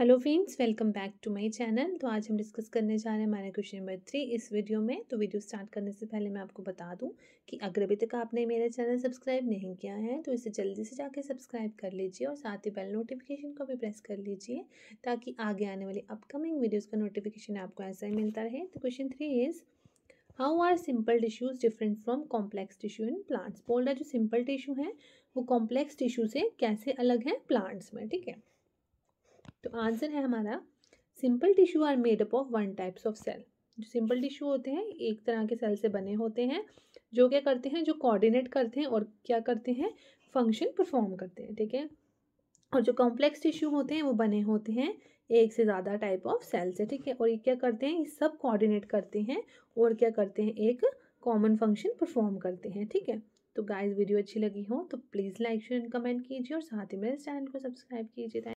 hello friends welcome back to my channel तो आज हम डिस्कस करने जा रहे हैं हमारे क्वेश्चन नंबर थ्री इस वीडियो में तो वीडियो स्टार्ट करने से पहले मैं आपको बता दूं कि अगर अभी तक आपने मेरा चैनल सब्सक्राइब नहीं किया है तो इसे जल्दी से जाके सब्सक्राइब कर लीजिए और साथ ही बेल नोटिफिकेशन को भी प्रेस कर लीजिए ताकि आगे आने वाली अपकमिंग वीडियोज़ का नोटिफिकेशन आपको ऐसा ही मिलता रहे तो question three is how are simple tissues different from complex tissue in plants बोल रहा जो सिंपल टिश्यू है वो कॉम्प्लेक्स टिश्यू से कैसे अलग है प्लांट्स में ठीक है तो आंसर है हमारा simple tissue are made up of one types of cell जो सिंपल टिश्यू होते हैं एक तरह के सेल से बने होते हैं जो क्या करते हैं जो कोऑर्डिनेट करते हैं और क्या करते हैं फंक्शन परफॉर्म करते हैं ठीक है और जो कॉम्प्लेक्स टिश्यू होते हैं वो बने होते हैं एक से ज़्यादा टाइप ऑफ सेल से ठीक है और ये क्या करते हैं ये सब कोऑर्डिनेट करते हैं और क्या करते हैं एक कॉमन फंक्शन परफॉर्म करते हैं ठीक है तो गाइस वीडियो अच्छी लगी हो तो प्लीज़ लाइक शेयर कमेंट कीजिए और साथ ही मेरे चैनल को सब्सक्राइब कीजिए